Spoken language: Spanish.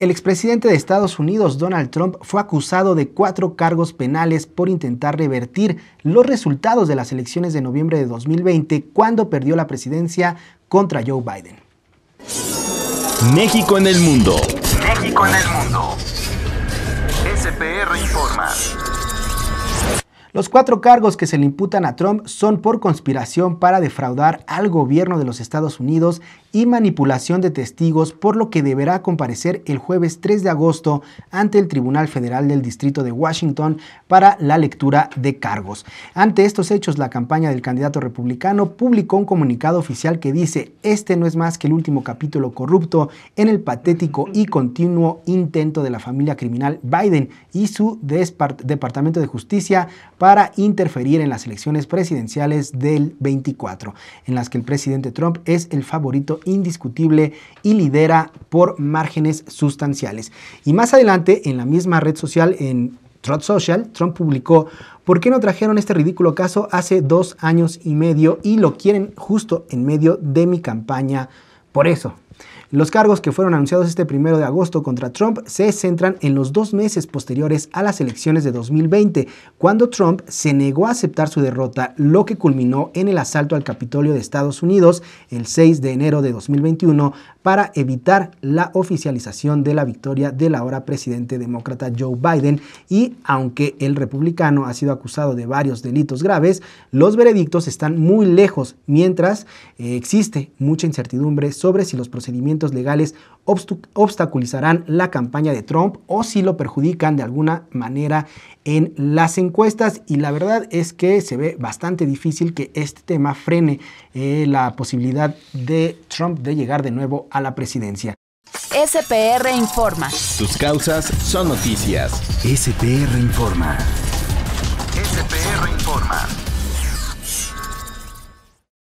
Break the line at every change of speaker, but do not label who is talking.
El expresidente de Estados Unidos, Donald Trump, fue acusado de cuatro cargos penales por intentar revertir los resultados de las elecciones de noviembre de 2020 cuando perdió la presidencia contra Joe Biden. México en el mundo. México en el mundo. SPR informa. Los cuatro cargos que se le imputan a Trump son por conspiración para defraudar al gobierno de los Estados Unidos y manipulación de testigos, por lo que deberá comparecer el jueves 3 de agosto ante el Tribunal Federal del Distrito de Washington para la lectura de cargos. Ante estos hechos, la campaña del candidato republicano publicó un comunicado oficial que dice, este no es más que el último capítulo corrupto en el patético y continuo intento de la familia criminal Biden y su Departamento de Justicia para interferir en las elecciones presidenciales del 24, en las que el presidente Trump es el favorito indiscutible y lidera por márgenes sustanciales. Y más adelante, en la misma red social, en Trot Social, Trump publicó ¿Por qué no trajeron este ridículo caso hace dos años y medio y lo quieren justo en medio de mi campaña? Por eso, los cargos que fueron anunciados este primero de agosto contra Trump se centran en los dos meses posteriores a las elecciones de 2020, cuando Trump se negó a aceptar su derrota, lo que culminó en el asalto al Capitolio de Estados Unidos el 6 de enero de 2021, para evitar la oficialización de la victoria del ahora presidente demócrata Joe Biden y aunque el republicano ha sido acusado de varios delitos graves, los veredictos están muy lejos mientras eh, existe mucha incertidumbre sobre si los procedimientos legales obstaculizarán la campaña de Trump o si lo perjudican de alguna manera en las encuestas y la verdad es que se ve bastante difícil que este tema frene eh, la posibilidad de Trump de llegar de nuevo a la presidencia. SPR Informa. Tus causas son noticias. SPR Informa. SPR Informa.